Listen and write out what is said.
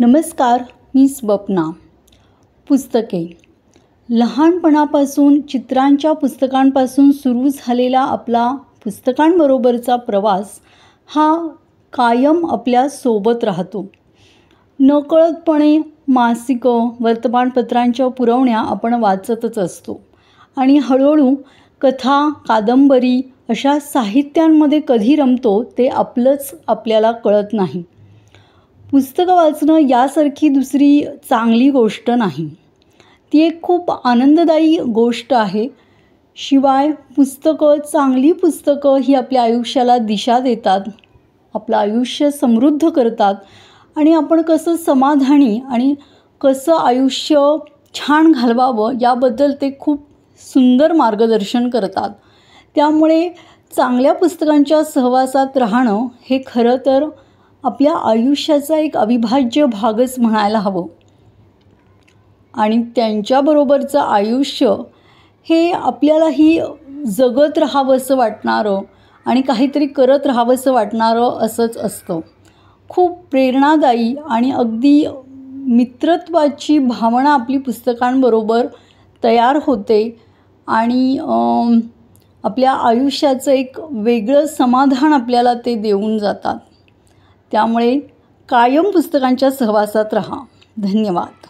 नमस्कार मी स्वप्ना पुस्तके लहानपणापासून चित्रांच्या पुस्तकांपासून सुरू झालेला आपला पुस्तकांबरोबरचा प्रवास हा कायम आपल्या सोबत राहतो नकळतपणे मासिकं वर्तमानपत्रांच्या पुरवण्या आपण वाचतच असतो आणि हळूहळू कथा कादंबरी अशा साहित्यांमध्ये कधी रमतो ते आपलंच आपल्याला कळत नाही पुस्तकं वाचणं यासारखी दुसरी चांगली गोष्ट नाही ती एक खूप आनंददायी गोष्ट आहे शिवाय पुस्तकं चांगली पुस्तकं ही आपल्या आयुष्याला दिशा देतात आपलं आयुष्य समृद्ध करतात आणि आपण कसं समाधानी आणि कसं आयुष्य छान घालवावं याबद्दल ते खूप सुंदर मार्गदर्शन करतात त्यामुळे चांगल्या पुस्तकांच्या सहवासात राहणं हे खरं तर आपल्या आयुष्याचा एक अविभाज्य भागच म्हणायला हवं आणि त्यांच्याबरोबरचं आयुष्य हे आपल्यालाही जगत राहावंसं वाटणारं आणि काहीतरी करत राहावंसं वाटणारं असंच असतं खूप प्रेरणादायी आणि अगदी मित्रत्वाची भावना आपली पुस्तकांबरोबर तयार होते आणि आपल्या आयुष्याचं एक वेगळं समाधान आपल्याला ते देऊन जातात त्यामुळे कायम पुस्तकांच्या सहवासात रहा धन्यवाद